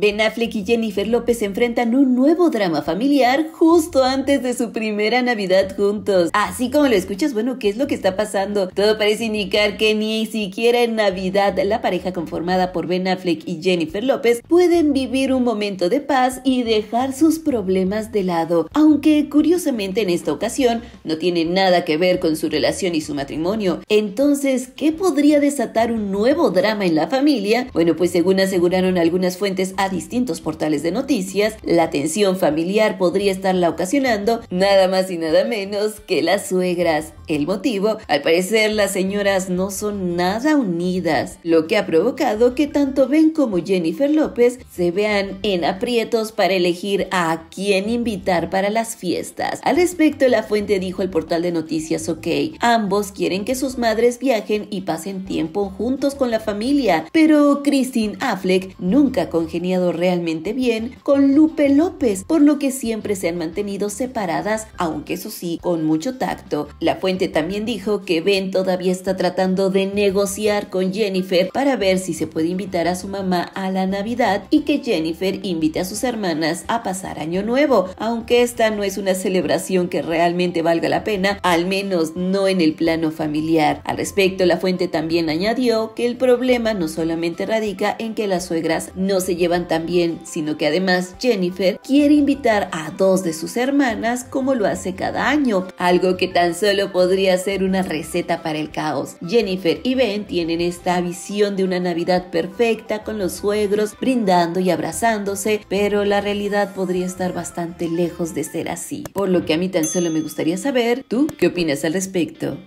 Ben Affleck y Jennifer López enfrentan un nuevo drama familiar justo antes de su primera Navidad juntos. Así como lo escuchas, bueno, ¿qué es lo que está pasando? Todo parece indicar que ni siquiera en Navidad la pareja conformada por Ben Affleck y Jennifer López pueden vivir un momento de paz y dejar sus problemas de lado. Aunque curiosamente en esta ocasión no tiene nada que ver con su relación y su matrimonio. Entonces, ¿qué podría desatar un nuevo drama en la familia? Bueno, pues según aseguraron algunas fuentes, distintos portales de noticias, la tensión familiar podría estarla ocasionando nada más y nada menos que las suegras. El motivo, al parecer las señoras no son nada unidas, lo que ha provocado que tanto Ben como Jennifer López se vean en aprietos para elegir a quién invitar para las fiestas. Al respecto, la fuente dijo el portal de noticias OK, ambos quieren que sus madres viajen y pasen tiempo juntos con la familia, pero Christine Affleck nunca congenió realmente bien con Lupe López, por lo que siempre se han mantenido separadas, aunque eso sí, con mucho tacto. La fuente también dijo que Ben todavía está tratando de negociar con Jennifer para ver si se puede invitar a su mamá a la Navidad y que Jennifer invite a sus hermanas a pasar Año Nuevo, aunque esta no es una celebración que realmente valga la pena, al menos no en el plano familiar. Al respecto, la fuente también añadió que el problema no solamente radica en que las suegras no se llevan también, sino que además Jennifer quiere invitar a dos de sus hermanas como lo hace cada año, algo que tan solo podría ser una receta para el caos. Jennifer y Ben tienen esta visión de una Navidad perfecta con los suegros brindando y abrazándose, pero la realidad podría estar bastante lejos de ser así, por lo que a mí tan solo me gustaría saber, ¿tú qué opinas al respecto?